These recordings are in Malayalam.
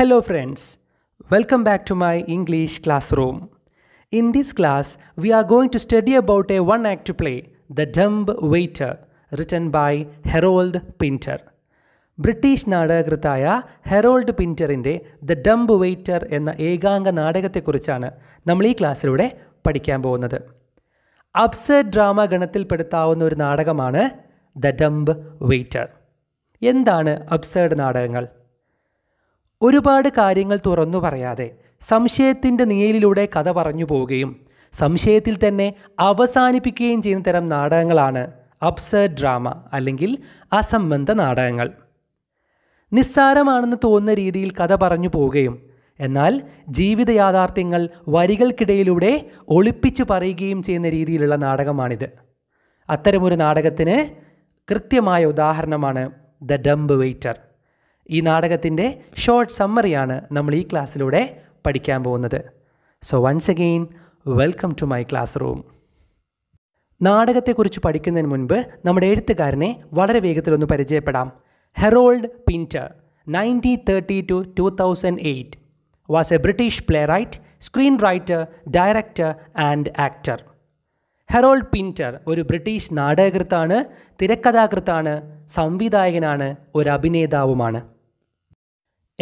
Hello friends, welcome back to my English classroom. In this class, we are going to study about a one-act play, The Dumb Waiter, written by Harold Pinter. British നാടകകൃത്തായ ഹെറോൾഡ് പിൻറ്ററിൻ്റെ ദ ഡംബ് വെയ്റ്റർ എന്ന ഏകാംഗ നാടകത്തെക്കുറിച്ചാണ് നമ്മൾ ഈ ക്ലാസ്സിലൂടെ പഠിക്കാൻ പോകുന്നത് അപ്സെറ്റ് ഡ്രാമ ഗണത്തിൽപ്പെടുത്താവുന്ന ഒരു നാടകമാണ് ദ ഡംബ് വെയ്റ്റർ എന്താണ് അപ്സേർഡ് നാടകങ്ങൾ ഒരുപാട് കാര്യങ്ങൾ തുറന്നു പറയാതെ സംശയത്തിൻ്റെ നീലിലൂടെ കഥ പറഞ്ഞു പോവുകയും സംശയത്തിൽ തന്നെ അവസാനിപ്പിക്കുകയും ചെയ്യുന്ന തരം നാടകങ്ങളാണ് അപ്സർ ഡ്രാമ അല്ലെങ്കിൽ അസംബന്ധ നാടകങ്ങൾ നിസ്സാരമാണെന്ന് തോന്നുന്ന രീതിയിൽ കഥ പറഞ്ഞു പോവുകയും എന്നാൽ ജീവിത യാഥാർത്ഥ്യങ്ങൾ വരികൾക്കിടയിലൂടെ ഒളിപ്പിച്ചു പറയുകയും ചെയ്യുന്ന രീതിയിലുള്ള നാടകമാണിത് അത്തരമൊരു നാടകത്തിന് കൃത്യമായ ഉദാഹരണമാണ് ദ ഡംബ് വെയ്റ്റർ ഈ നാടകത്തിൻ്റെ ഷോർട്ട് സമ്മറിയാണ് നമ്മൾ ഈ ക്ലാസ്സിലൂടെ പഠിക്കാൻ പോകുന്നത് so once again welcome to my classroom നാടകത്തെക്കുറിച്ച് പഠിക്കുന്നതിന് മുൻപ് നമ്മുടെ എഴുത്തുകാരനെ വളരെ വേഗത്തിലൊന്ന് പരിചയപ്പെടാം Harold Pinter nineteen thirty two two thousand eight was a British playwright screenwriter director and actor Harold Pinter ഒരു ബ്രിട്ടീഷ് നാടകകൃത്താണ് തിരക്കഥാകൃത്താണ് സംവിധായകനാണ് ഒരു അഭിനേതാവുമാണ്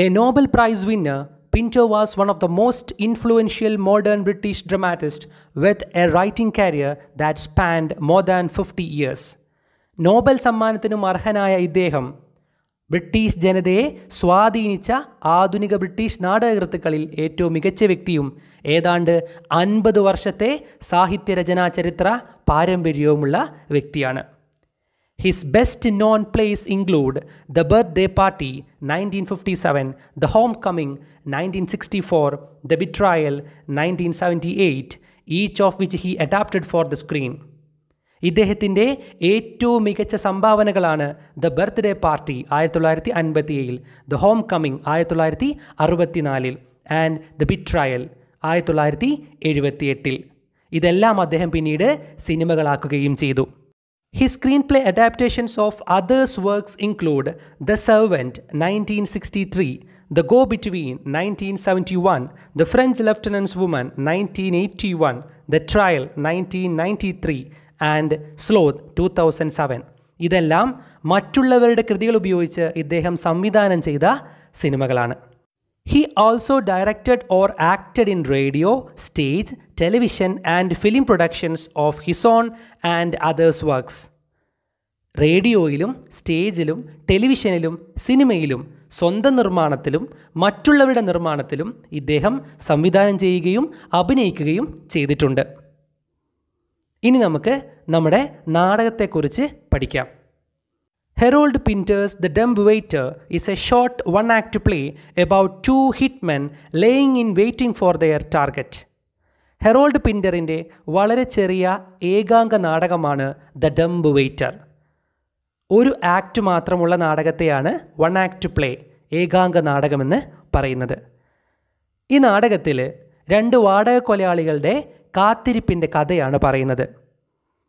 A Nobel Prize winner, Pinto was one of the most influential modern British dramatists with a writing career that spanned more than 50 years. Nobel സമ്മാനത്തിനും അർഹനായ ഇദ്ദേഹം ബ്രിട്ടീഷ് ജനതയെ സ്വാധീനിച്ച ആധുനിക ബ്രിട്ടീഷ് നാടകകൃത്തുക്കളിൽ ഏറ്റവും മികച്ച വ്യക്തിയും ഏതാണ്ട് അൻപത് വർഷത്തെ സാഹിത്യരചനാ ചരിത്ര പാരമ്പര്യവുമുള്ള വ്യക്തിയാണ് His best known plays include The Birthday Party 1957, The Homecoming 1964, The Betrayal 1978, each of which he adapted for the screen. ഇദ്ദേഹത്തിൻ്റെ ഏറ്റവും മികച്ച സംഭാവനകളാണ് ദ ബർത്ത്ഡേ പാർട്ടി ആയിരത്തി തൊള്ളായിരത്തി അൻപത്തിയേഴിൽ ദ ഹോം കമ്മിങ് ആയിരത്തി തൊള്ളായിരത്തി അറുപത്തിനാലിൽ ആൻഡ് ദ ബിട്രയൽ ആയിരത്തി തൊള്ളായിരത്തി എഴുപത്തിയെട്ടിൽ ഇതെല്ലാം അദ്ദേഹം പിന്നീട് സിനിമകളാക്കുകയും ചെയ്തു His screenplay adaptations of others' works include The Servant 1963, The Go Between 1971, The French Lieutenant's Woman 1981, The Trial 1993 and Sloth 2007. ഇതെല്ലാം മറ്റുള്ളവരുടെ കൃതികൾ ഉപയോഗിച്ച് ഇദ്ദേഹം സംവിധാനം ചെയ്ത സിനിമകളാണ് he also directed or acted in radio stage television and film productions of his own and others works റേഡിയോയിലും സ്റ്റേജിലും ടെലിവിഷനിലും സിനിമയിലും സ്വന്തം നിർമ്മാണത്തിലും മറ്റുള്ളവരുടെ നിർമ്മാണത്തിലും ഇദ്ദേഹം സംവിധാനം ചെയ്യുകയും അഭിനയിക്കുകയും ചെയ്തിട്ടുണ്ട് ഇനി നമുക്ക് നമ്മുടെ നാടകത്തെക്കുറിച്ച് പഠിക്കാം Harold Pinter's The Dumb Waiter is a short one act play about two hitmen laying in waiting for their target. Harold പിൻറ്ററിൻ്റെ വളരെ ചെറിയ ഏകാംഗ നാടകമാണ് ദ ഡംബ് വെയ്റ്റർ ഒരു ആക്റ്റ് മാത്രമുള്ള നാടകത്തെയാണ് വൺ ആക്റ്റ് പ്ലേ ഏകാംഗ നാടകമെന്ന് പറയുന്നത് ഈ നാടകത്തിൽ രണ്ട് വാടക കൊലയാളികളുടെ കാത്തിരിപ്പിൻ്റെ കഥയാണ് പറയുന്നത്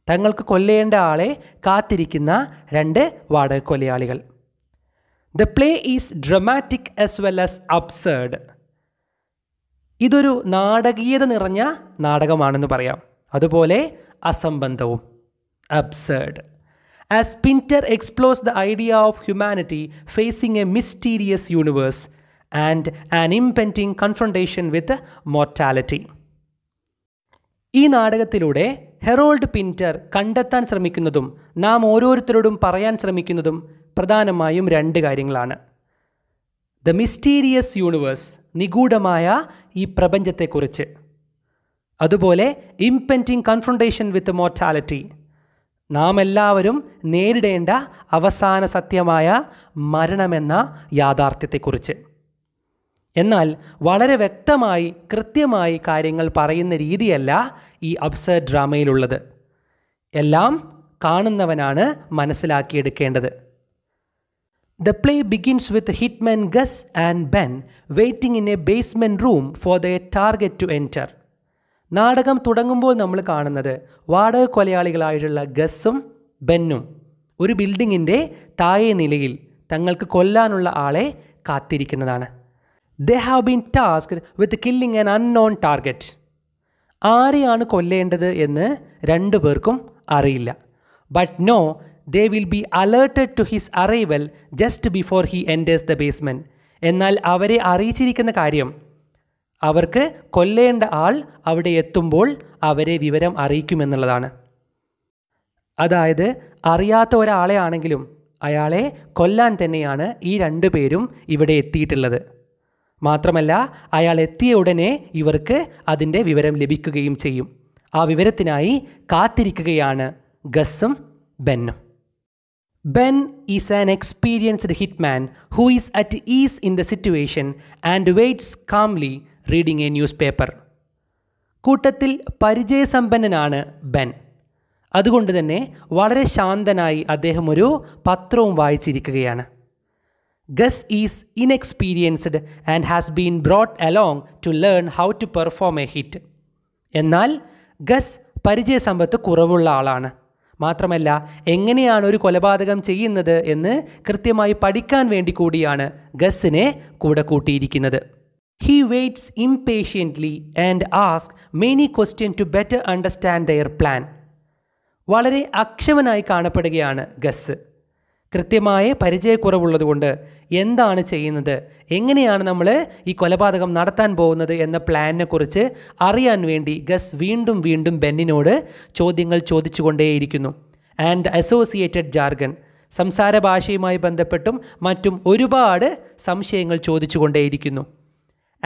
തങ്ങൾക്ക് കൊല്ലേണ്ട ആളെ കാത്തിരിക്കുന്ന രണ്ട് വാടക കൊലയാളികൾ the play is dramatic as well as absurd ഇതൊരു നാടകീയത നിറഞ്ഞ നാടകമാണെന്ന് പറയാം അതുപോലെ അസംബന്ധവും absurd as Pinter explores the idea of humanity facing a mysterious universe and an impending confrontation with mortality ഈ നാടകത്തിലൂടെ ഹെറോൾഡ് പിൻറ്റർ കണ്ടെത്താൻ ശ്രമിക്കുന്നതും നാം ഓരോരുത്തരോടും പറയാൻ ശ്രമിക്കുന്നതും പ്രധാനമായും രണ്ട് കാര്യങ്ങളാണ് ദ മിസ്റ്റീരിയസ് യൂണിവേഴ്സ് നിഗൂഢമായ ഈ പ്രപഞ്ചത്തെക്കുറിച്ച് അതുപോലെ ഇംപെൻറ്റിംഗ് കൺഫ്രണ്ടേഷൻ വിത്ത് മോർട്ടാലിറ്റി നാം എല്ലാവരും നേരിടേണ്ട അവസാന സത്യമായ മരണമെന്ന യാഥാർത്ഥ്യത്തെക്കുറിച്ച് എന്നാൽ വളരെ വ്യക്തമായി കൃത്യമായി കാര്യങ്ങൾ പറയുന്ന രീതിയല്ല ഈ അബ്സർ ഡ്രാമയിലുള്ളത് എല്ലാം കാണുന്നവനാണ് മനസ്സിലാക്കിയെടുക്കേണ്ടത് the play begins with hitman Gus and Ben waiting in a basement room for the target to enter നാടകം തുടങ്ങുമ്പോൾ നമ്മൾ കാണുന്നത് വാടക കൊലയാളികളായിട്ടുള്ള ഗസ്സും ബെന്നും ഒരു ബിൽഡിങ്ങിൻ്റെ താഴെ നിലയിൽ തങ്ങൾക്ക് കൊല്ലാനുള്ള ആളെ കാത്തിരിക്കുന്നതാണ് they have been task with killing an unknown target ആരെയാണ് കൊല്ലേണ്ടത് എന്ന് രണ്ടു പേർക്കും അറിയില്ല but no they will be alerted to his arrival just before he enters the basement എന്നാൽ അവരെ അറിയിച്ചിരിക്കുന്ന കാര്യം അവർക്ക് കൊല്ലേണ്ട ആൾ അവിടെ എത്തുമ്പോൾ അവരെ വിവരം അറിയിക്കുമെന്നുള്ളതാണ് അതായത് അറിയാത്ത ഒരാളെ ആണെങ്കിലും അയാളെ കൊല്ലാൻ തന്നെയാണ് ഈ രണ്ടു പേരും ഇവിടെ എത്തിയിട്ടുള്ളത് മാത്രമല്ല അയാൾ എത്തിയ ഉടനെ ഇവർക്ക് അതിൻ്റെ വിവരം ലഭിക്കുകയും ചെയ്യും ആ വിവരത്തിനായി കാത്തിരിക്കുകയാണ് ഗസ്സും ബെന്നും an experienced hitman hitman is at ease in the situation and waits calmly calmly a newspaper കൂട്ടത്തിൽ പരിചയസമ്പന്നനാണ് ബെൻ അതുകൊണ്ട് തന്നെ വളരെ ശാന്തനായി അദ്ദേഹം ഒരു പത്രവും വായിച്ചിരിക്കുകയാണ് Gus is inexperienced and has been brought along to learn how to perform a hit. എന്നാൽ ഗസ് പരിചയസമ്പത്ത് കുറവുള്ള ആളാണ് മാത്രമല്ല എങ്ങനെയാണ് ഒരു കൊലപാതകം ചെയ്യുന്നത് എന്ന് കൃത്യമായി പഠിക്കാൻ വേണ്ടി കൂടിയാണ് ഗസ്സിനെ കൂടെ കൂട്ടിയിരിക്കുന്നത് he waits impatiently and ask many question to better understand their plan വളരെ അക്ഷമനായി കാണപ്പെടുകയാണ് ഗസ് കൃത്യമായ പരിചയക്കുറവുള്ളതുകൊണ്ട് എന്താണ് ചെയ്യുന്നത് എങ്ങനെയാണ് നമ്മൾ ഈ കൊലപാതകം നടത്താൻ പോകുന്നത് എന്ന പ്ലാനിനെക്കുറിച്ച് അറിയാൻ വേണ്ടി ഗസ് വീണ്ടും വീണ്ടും ബെന്നിനോട് ചോദ്യങ്ങൾ ചോദിച്ചുകൊണ്ടേയിരിക്കുന്നു ആൻഡ് അസോസിയേറ്റഡ് ജാർഗൻ സംസാര ഭാഷയുമായി ബന്ധപ്പെട്ടും മറ്റും ഒരുപാട് സംശയങ്ങൾ ചോദിച്ചുകൊണ്ടേയിരിക്കുന്നു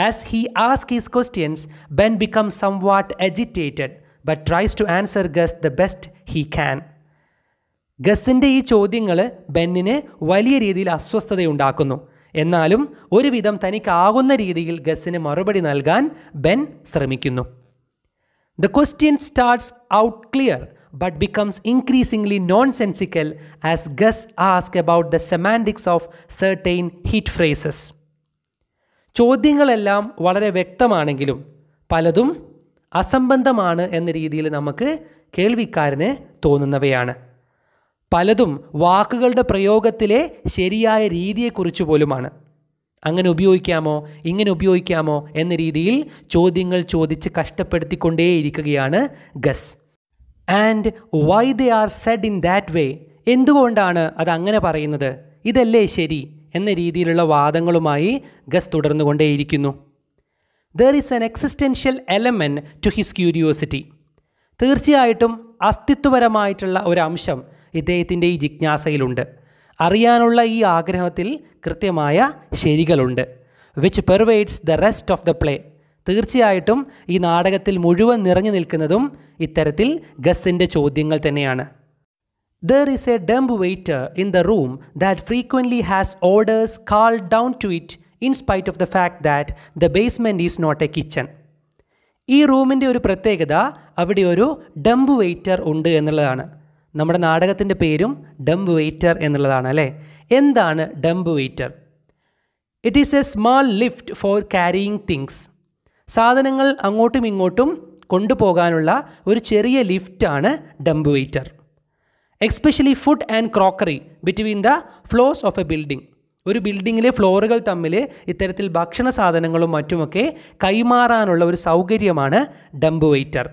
as he ask his questions Ben become somewhat agitated but tries to answer Gus the best he can ഗസിൻ്റെ ഈ ചോദ്യങ്ങൾ ബെന്നിന് വലിയ രീതിയിൽ അസ്വസ്ഥതയുണ്ടാക്കുന്നു എന്നാലും ഒരുവിധം തനിക്കാകുന്ന രീതിയിൽ ഗസിന് മറുപടി നൽകാൻ ബെൻ ശ്രമിക്കുന്നു the question starts out clear but becomes increasingly nonsensical as Gus asks about the semantics of certain hit phrases. ചോദ്യങ്ങളെല്ലാം വളരെ വ്യക്തമാണെങ്കിലും പലതും അസംബന്ധമാണ് എന്ന രീതിയിൽ നമുക്ക് കേൾവിക്കാരന് തോന്നുന്നവയാണ് പലതും വാക്കുകളുടെ പ്രയോഗത്തിലെ ശരിയായ രീതിയെക്കുറിച്ച് പോലുമാണ് അങ്ങനെ ഉപയോഗിക്കാമോ ഇങ്ങനെ ഉപയോഗിക്കാമോ എന്ന രീതിയിൽ ചോദ്യങ്ങൾ ചോദിച്ച് കഷ്ടപ്പെടുത്തിക്കൊണ്ടേയിരിക്കുകയാണ് Gus and why they are said in that way എന്തുകൊണ്ടാണ് അത് അങ്ങനെ പറയുന്നത് ഇതല്ലേ ശരി എന്ന രീതിയിലുള്ള വാദങ്ങളുമായി ഗസ് തുടർന്നുകൊണ്ടേയിരിക്കുന്നു there is an existential element to his curiosity തീർച്ചയായിട്ടും അസ്തിത്വപരമായിട്ടുള്ള ഒരു അംശം ഇദ്ദേഹത്തിൻ്റെ ഈ ജിജ്ഞാസയിലുണ്ട് അറിയാനുള്ള ഈ ആഗ്രഹത്തിൽ കൃത്യമായ ശരികളുണ്ട് which pervades the rest of the play തീർച്ചയായിട്ടും ഈ നാടകത്തിൽ മുഴുവൻ നിറഞ്ഞു നിൽക്കുന്നതും ഇത്തരത്തിൽ ഗസ്സിൻ്റെ ചോദ്യങ്ങൾ തന്നെയാണ് there is a dumb waiter in the room that frequently has orders call down to it in spite of the fact that the basement is not a kitchen ഈ റൂമിൻ്റെ ഒരു പ്രത്യേകത അവിടെ ഒരു ഡംബ് വെയ്റ്റർ ഉണ്ട് എന്നുള്ളതാണ് നമ്മുടെ നാടകത്തിൻ്റെ പേരും ഡംബ് വെയ്റ്റർ എന്നുള്ളതാണ് അല്ലേ എന്താണ് dumb waiter it is a small lift for carrying things സാധനങ്ങൾ അങ്ങോട്ടും ഇങ്ങോട്ടും കൊണ്ടുപോകാനുള്ള ഒരു ചെറിയ ലിഫ്റ്റാണ് dumb waiter especially food and crockery between the floors of a building ഒരു ബിൽഡിങ്ങിലെ ഫ്ലോറുകൾ തമ്മിൽ ഇത്തരത്തിൽ ഭക്ഷണ സാധനങ്ങളും മറ്റുമൊക്കെ കൈമാറാനുള്ള ഒരു സൗകര്യമാണ് ഡംബ് വെയ്റ്റർ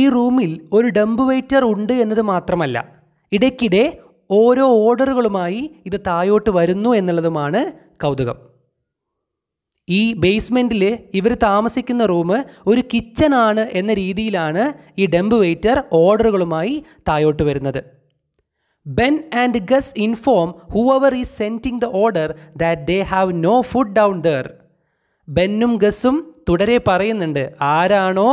ഈ റൂമിൽ ഒരു ഡംബ് വെയ്റ്റർ ഉണ്ട് എന്നത് മാത്രമല്ല ഇടയ്ക്കിടെ ഓരോ ഓർഡറുകളുമായി ഇത് താഴോട്ട് വരുന്നു എന്നുള്ളതുമാണ് കൗതുകം ഈ ബേസ്മെൻറ്റിൽ ഇവർ താമസിക്കുന്ന റൂം ഒരു കിച്ചൺ ആണ് എന്ന രീതിയിലാണ് ഈ ഡംബ് വെയ്റ്റർ ഓർഡറുകളുമായി താഴോട്ട് വരുന്നത് Ben and Gus inform whoever is sending the order that they have no food down there ബെന്നും ഗസ്സും തുടരെ പറയുന്നുണ്ട് ആരാണോ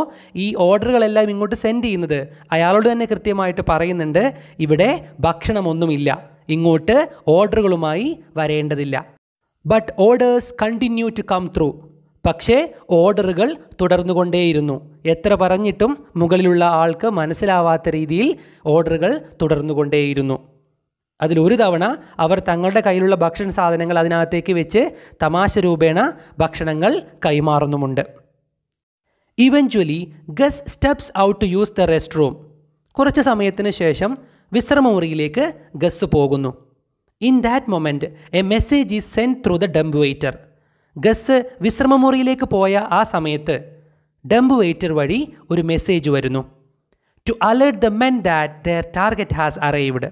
ഈ ഓർഡറുകളെല്ലാം ഇങ്ങോട്ട് സെൻഡ് ചെയ്യുന്നത് അയാളോട് തന്നെ കൃത്യമായിട്ട് പറയുന്നുണ്ട് ഇവിടെ ഭക്ഷണമൊന്നുമില്ല ഇങ്ങോട്ട് ഓർഡറുകളുമായി വരേണ്ടതില്ല but orders continue to come through പക്ഷേ ഓർഡറുകൾ തുടർന്നുകൊണ്ടേയിരുന്നു എത്ര പറഞ്ഞിട്ടും മുകളിലുള്ള ആൾക്ക് മനസ്സിലാവാത്ത രീതിയിൽ ഓർഡറുകൾ തുടർന്നുകൊണ്ടേയിരുന്നു അതിൽ ഒരു തവണ അവർ തങ്ങളുടെ കയ്യിലുള്ള ഭക്ഷണ സാധനങ്ങൾ അതിനകത്തേക്ക് വെച്ച് തമാശ രൂപേണ ഭക്ഷണങ്ങൾ കൈമാറുന്നുമുണ്ട് eventually Gus steps out to use the restroom കുറച്ച് സമയത്തിന് ശേഷം വിശ്രമമുറിയിലേക്ക് ഗസ് പോകുന്നു in that moment a message is send through the dumb waiter Gus വിശ്രമമുറിയിലേക്ക് പോയ ആ സമയത്ത് ഡംബ് വെയ്റ്റർ വഴി ഒരു മെസ്സേജ് വരുന്നു to alert the men that their target has arrived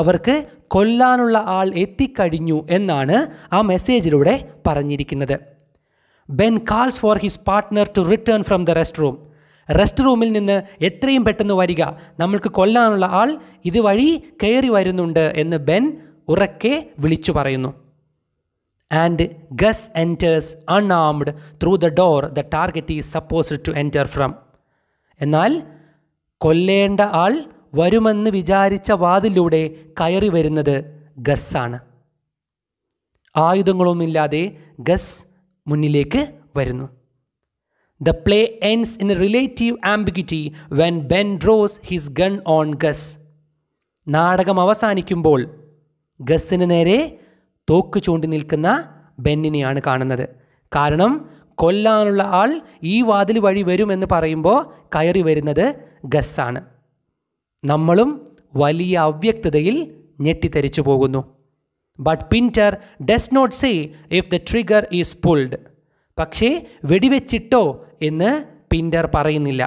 അവർക്ക് കൊല്ലാനുള്ള ആൾ എത്തിക്കഴിഞ്ഞു എന്നാണ് ആ മെസ്സേജിലൂടെ പറഞ്ഞിരിക്കുന്നത് Ben calls for his partner to return from the rest room rest റൂമിൽ നിന്ന് എത്രയും പെട്ടെന്ന് വരിക നമ്മൾക്ക് കൊല്ലാനുള്ള ആൾ ഇതുവഴി കയറി വരുന്നുണ്ട് എന്ന് ബെൻ ഉറക്കെ വിളിച്ചു പറയുന്നു and Gus enters unarmed through the door the target is supposed to enter from എന്നാൽ കൊല്ലേണ്ട ആൾ വരുമെന്ന് വിചാരിച്ച വാതിലൂടെ കയറി വരുന്നത് ഗസ്സാണ് ആയുധങ്ങളൊന്നുമില്ലാതെ ഗസ് മുന്നിലേക്ക് വരുന്നു the play ends in a relative ambiguity when Ben draws his gun on Gus നാടകം അവസാനിക്കുമ്പോൾ ഗസ്സിന് നേരെ തോക്ക് ചൂണ്ടി നിൽക്കുന്ന ബെന്നിനെയാണ് കാണുന്നത് കാരണം കൊല്ലാനുള്ള ആൾ ഈ വാതിൽ വഴി വരുമെന്ന് പറയുമ്പോൾ കയറി വരുന്നത് ഗസ്സാണ് നമ്മളും വലിയ അവ്യക്തതയിൽ ഞെട്ടിത്തരിച്ചു പോകുന്നു but Pinter does not say if the trigger is pulled പക്ഷേ വെടിവെച്ചിട്ടോ എന്ന് പിൻറ്റർ പറയുന്നില്ല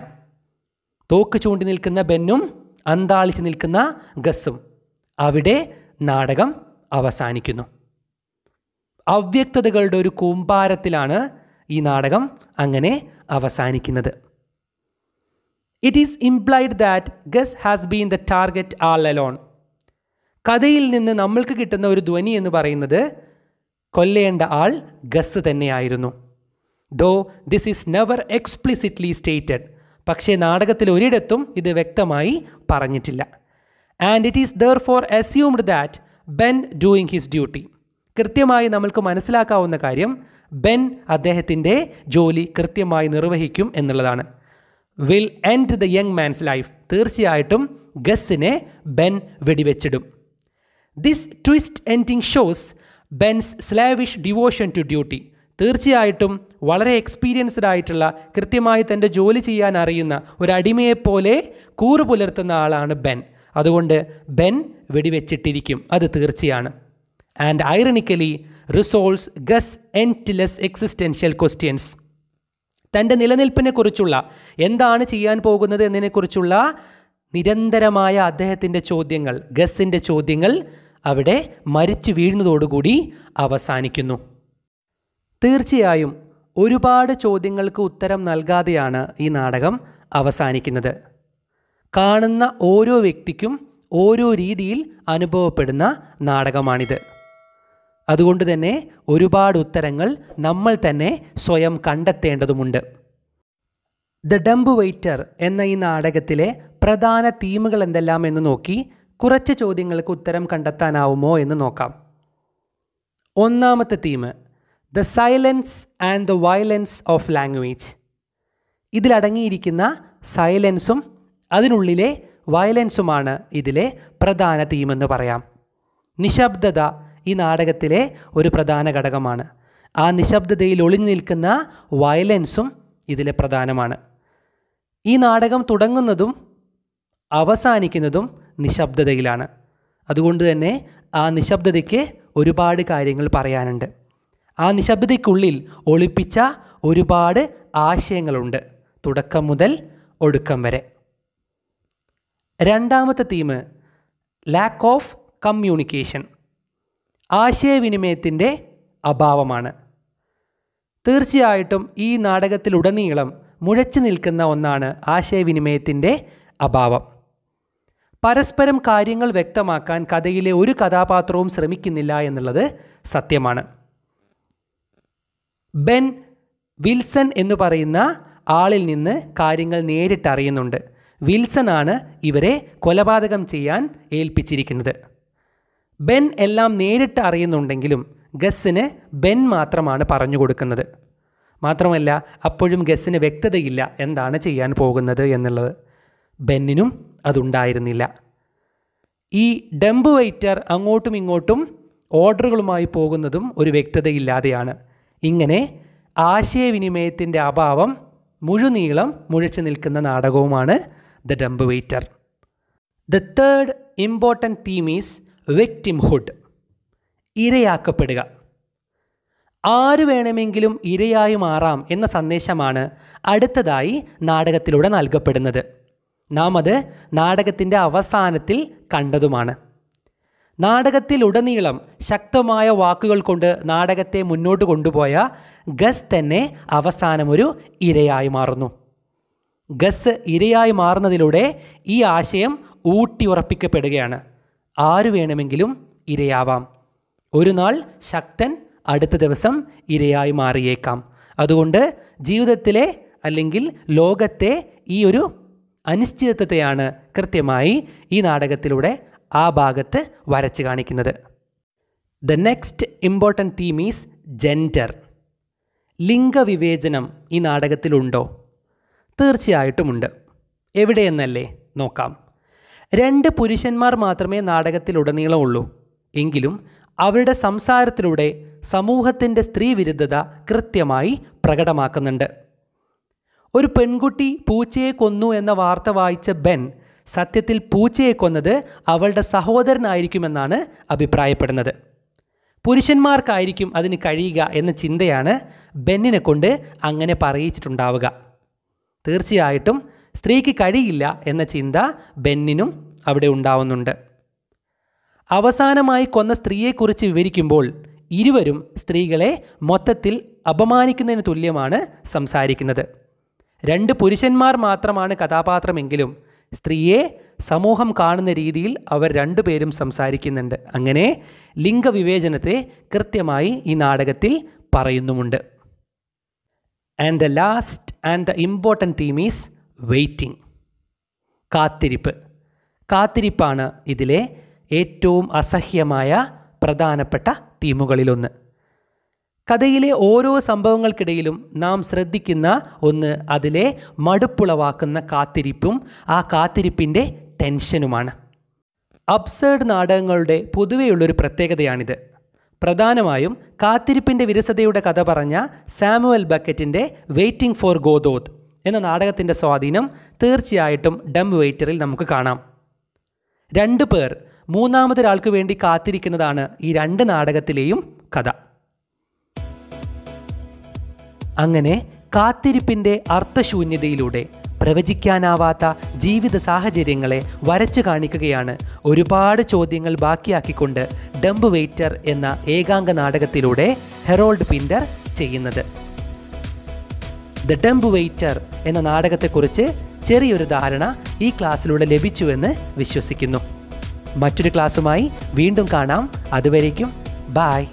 തോക്ക് ചൂണ്ടി നിൽക്കുന്ന ബെന്നും അന്താളിച്ച് നിൽക്കുന്ന ഗസ്സും അവിടെ നാടകം അവസാനിക്കുന്നു അവ്യക്തതകളുടെ ഒരു കൂമ്പാരത്തിലാണ് ഈ നാടകം അങ്ങനെ അവസാനിക്കുന്നത് it is implied that Gus has been the target all along കഥയിൽ നിന്ന് നമ്മൾക്ക് കിട്ടുന്ന ഒരു ധ്വനി എന്ന് പറയുന്നത് കൊല്ലേണ്ട ആൾ ഗസ് തന്നെയായിരുന്നു though this is never explicitly stated പക്ഷേ നാടകത്തിൽ ഒരിടത്തും ഇത് വ്യക്തമായി പറഞ്ഞിട്ടില്ല and it is therefore assumed that Ben doing his duty കൃത്യമായി നമ്മൾക്ക് മനസ്സിലാക്കാവുന്ന കാര്യം ബെൻ അദ്ദേഹത്തിൻ്റെ ജോലി കൃത്യമായി നിർവഹിക്കും എന്നുള്ളതാണ് will end the young man's life തീർച്ചയായിട്ടും ഗസ്സിനെ ബെൻ വെടിവെച്ചിടും this twist ending shows Ben's slavish devotion to duty തീർച്ചയായിട്ടും വളരെ എക്സ്പീരിയൻസ്ഡ് ആയിട്ടുള്ള കൃത്യമായി തൻ്റെ ജോലി ചെയ്യാൻ അറിയുന്ന ഒരു അടിമയെപ്പോലെ കൂറു പുലർത്തുന്ന ആളാണ് ബെൻ അതുകൊണ്ട് ബെൻ വെടിവെച്ചിട്ടിരിക്കും അത് തീർച്ചയാണ് and ironically resolves Gus endless existential questions തൻ്റെ നിലനിൽപ്പിനെക്കുറിച്ചുള്ള എന്താണ് ചെയ്യാൻ പോകുന്നത് എന്നതിനെക്കുറിച്ചുള്ള നിരന്തരമായ അദ്ദേഹത്തിൻ്റെ ചോദ്യങ്ങൾ ഗസിൻ്റെ ചോദ്യങ്ങൾ അവിടെ മരിച്ചു വീഴുന്നതോടുകൂടി അവസാനിക്കുന്നു തീർച്ചയായും ഒരുപാട് ചോദ്യങ്ങൾക്ക് ഉത്തരം നൽകാതെയാണ് ഈ നാടകം അവസാനിക്കുന്നത് കാണുന്ന ഓരോ വ്യക്തിക്കും ഓരോ രീതിയിൽ അനുഭവപ്പെടുന്ന നാടകമാണിത് അതുകൊണ്ട് തന്നെ ഒരുപാട് ഉത്തരങ്ങൾ നമ്മൾ തന്നെ സ്വയം കണ്ടെത്തേണ്ടതുമുണ്ട് ദ ഡംബ് വെയ്റ്റർ എന്ന ഈ നാടകത്തിലെ പ്രധാന തീമുകൾ എന്തെല്ലാം എന്ന് നോക്കി കുറച്ച് ചോദ്യങ്ങൾക്ക് ഉത്തരം കണ്ടെത്താനാവുമോ എന്ന് നോക്കാം ഒന്നാമത്തെ theme the silence and the violence of language ഇതിലടങ്ങിയിരിക്കുന്ന സൈലൻസും അതിനുള്ളിലെ വയലൻസുമാണ് ഇതിലെ പ്രധാന തീമെന്ന് പറയാം നിശബ്ദത ഈ നാടകത്തിലെ ഒരു പ്രധാന ഘടകമാണ് ആ നിശബ്ദതയിൽ ഒളിഞ്ഞു നിൽക്കുന്ന വയലൻസും ഇതിലെ പ്രധാനമാണ് ഈ നാടകം തുടങ്ങുന്നതും അവസാനിക്കുന്നതും നിശബ്ദതയിലാണ് അതുകൊണ്ട് തന്നെ ആ നിശബ്ദതയ്ക്ക് ഒരുപാട് കാര്യങ്ങൾ പറയാനുണ്ട് ആ നിശബ്ദതയ്ക്കുള്ളിൽ ഒളിപ്പിച്ച ഒരുപാട് ആശയങ്ങളുണ്ട് തുടക്കം മുതൽ ഒടുക്കം വരെ രണ്ടാമത്തെ തീം ലാക്ക് ഓഫ് കമ്മ്യൂണിക്കേഷൻ ആശയവിനിമയത്തിൻ്റെ അഭാവമാണ് തീർച്ചയായിട്ടും ഈ നാടകത്തിലുടനീളം മുഴച്ചു നിൽക്കുന്ന ഒന്നാണ് ആശയവിനിമയത്തിൻ്റെ അഭാവം പരസ്പരം കാര്യങ്ങൾ വ്യക്തമാക്കാൻ കഥയിലെ ഒരു കഥാപാത്രവും ശ്രമിക്കുന്നില്ല എന്നുള്ളത് സത്യമാണ് ബെൻ വിൽസൺ എന്ന് പറയുന്ന ആളിൽ നിന്ന് കാര്യങ്ങൾ നേരിട്ടറിയുന്നുണ്ട് വിൽസൺ ആണ് ഇവരെ കൊലപാതകം ചെയ്യാൻ ഏൽപ്പിച്ചിരിക്കുന്നത് ബെൻ എല്ലാം നേരിട്ട് അറിയുന്നുണ്ടെങ്കിലും ഗസ്സിന് ബെൻ മാത്രമാണ് പറഞ്ഞു കൊടുക്കുന്നത് മാത്രമല്ല അപ്പോഴും ഗസ്സിന് വ്യക്തതയില്ല എന്താണ് ചെയ്യാൻ പോകുന്നത് എന്നുള്ളത് ബെന്നിനും അതുണ്ടായിരുന്നില്ല ഈ ഡംബ് വെയ്റ്റർ അങ്ങോട്ടും ഇങ്ങോട്ടും ഓർഡറുകളുമായി പോകുന്നതും ഒരു വ്യക്തതയില്ലാതെയാണ് ഇങ്ങനെ ആശയവിനിമയത്തിൻ്റെ അഭാവം മുഴുനീളം മുഴച്ചു നിൽക്കുന്ന നാടകവുമാണ് the dumb waiter the third important theme is victimhood ഇരയാക്കപ്പെടുക ആര് വേണമെങ്കിലും ഇരയായി മാറാം എന്ന സന്ദേശമാണ് അടുത്തതായി നാടകത്തിലൂടെ നൽകപ്പെടുന്നത് നാം അത് നാടകത്തിൻ്റെ അവസാനത്തിൽ കണ്ടതുമാണ് നാടകത്തിലുടനീളം ശക്തമായ വാക്കുകൾ കൊണ്ട് നാടകത്തെ മുന്നോട്ട് കൊണ്ടുപോയ ഗസ് തന്നെ അവസാനമൊരു ഇരയായി മാറുന്നു ഗസ് ഇരയായി മാറുന്നതിലൂടെ ഈ ആശയം ഊട്ടിയുറപ്പിക്കപ്പെടുകയാണ് ആരു വേണമെങ്കിലും ഇരയാവാം ഒരു നാൾ ശക്തൻ അടുത്ത ദിവസം ഇരയായി മാറിയേക്കാം അതുകൊണ്ട് ജീവിതത്തിലെ അല്ലെങ്കിൽ ലോകത്തെ ഈ ഒരു അനിശ്ചിതത്വത്തെയാണ് കൃത്യമായി ഈ നാടകത്തിലൂടെ ആ ഭാഗത്ത് വരച്ചു കാണിക്കുന്നത് the next important theme is gender ലിംഗവിവേചനം ഈ നാടകത്തിലുണ്ടോ തീർച്ചയായിട്ടുമുണ്ട് എവിടെയെന്നല്ലേ നോക്കാം രണ്ട് പുരുഷന്മാർ മാത്രമേ നാടകത്തിലുടനീളമുള്ളൂ എങ്കിലും അവരുടെ സംസാരത്തിലൂടെ സമൂഹത്തിൻ്റെ സ്ത്രീവിരുദ്ധത കൃത്യമായി പ്രകടമാക്കുന്നുണ്ട് ഒരു പെൺകുട്ടി പൂച്ചയെ കൊന്നു എന്ന വാർത്ത വായിച്ച ബെൻ സത്യത്തിൽ പൂച്ചയെ കൊന്നത് അവളുടെ സഹോദരനായിരിക്കുമെന്നാണ് അഭിപ്രായപ്പെടുന്നത് പുരുഷന്മാർക്കായിരിക്കും അതിന് കഴിയുക എന്ന ചിന്തയാണ് ബെന്നിനെ കൊണ്ട് അങ്ങനെ പറയിച്ചിട്ടുണ്ടാവുക തീർച്ചയായിട്ടും സ്ത്രീക്ക് കഴിയില്ല എന്ന ചിന്ത ബെന്നിനും അവിടെ ഉണ്ടാവുന്നുണ്ട് അവസാനമായി കൊന്ന സ്ത്രീയെക്കുറിച്ച് വിവരിക്കുമ്പോൾ ഇരുവരും സ്ത്രീകളെ മൊത്തത്തിൽ അപമാനിക്കുന്നതിന് തുല്യമാണ് സംസാരിക്കുന്നത് രണ്ട് പുരുഷന്മാർ മാത്രമാണ് കഥാപാത്രമെങ്കിലും സ്ത്രീയെ സമൂഹം കാണുന്ന രീതിയിൽ അവർ രണ്ടുപേരും സംസാരിക്കുന്നുണ്ട് അങ്ങനെ ലിംഗവിവേചനത്തെ കൃത്യമായി ഈ നാടകത്തിൽ പറയുന്നുമുണ്ട് and the last and the important theme is waiting കാത്തിരിപ്പ് കാത്തിരിപ്പാണ് ഇതിലെ ഏറ്റവും അസഹ്യമായ പ്രധാനപ്പെട്ട തീമുകളിലൊന്ന് കഥയിലെ ഓരോ സംഭവങ്ങൾക്കിടയിലും നാം ശ്രദ്ധിക്കുന്ന ഒന്ന് അതിലെ മടുപ്പുളവാക്കുന്ന കാത്തിരിപ്പും ആ കാത്തിരിപ്പിൻ്റെ ടെൻഷനുമാണ് അബ്സേർഡ് നാടകങ്ങളുടെ പൊതുവെയുള്ളൊരു പ്രത്യേകതയാണിത് പ്രധാനമായും കാത്തിരിപ്പിൻ്റെ വിരസതയുടെ കഥ പറഞ്ഞ സാമുവൽ ബക്കറ്റിൻ്റെ വെയ്റ്റിംഗ് ഫോർ ഗോദോത്ത് എന്ന നാടകത്തിൻ്റെ സ്വാധീനം തീർച്ചയായിട്ടും ഡം വെയിറ്ററിൽ നമുക്ക് കാണാം രണ്ട് പേർ മൂന്നാമതൊരാൾക്ക് വേണ്ടി കാത്തിരിക്കുന്നതാണ് ഈ രണ്ട് നാടകത്തിലെയും കഥ അങ്ങനെ കാത്തിരിപ്പിൻ്റെ അർത്ഥശൂന്യതയിലൂടെ പ്രവചിക്കാനാവാത്ത ജീവിത സാഹചര്യങ്ങളെ വരച്ചു കാണിക്കുകയാണ് ഒരുപാട് ചോദ്യങ്ങൾ ബാക്കിയാക്കിക്കൊണ്ട് ഡംബ് വെയ്റ്റർ എന്ന ഏകാംഗ നാടകത്തിലൂടെ ഹെറോൾഡ് പിൻഡർ ചെയ്യുന്നത് ദ ടെംപ് വെയ്റ്റർ എന്ന നാടകത്തെക്കുറിച്ച് ചെറിയൊരു ധാരണ ഈ ക്ലാസ്സിലൂടെ ലഭിച്ചുവെന്ന് വിശ്വസിക്കുന്നു മറ്റൊരു ക്ലാസ്സുമായി വീണ്ടും കാണാം അതുവരേക്കും ബായ്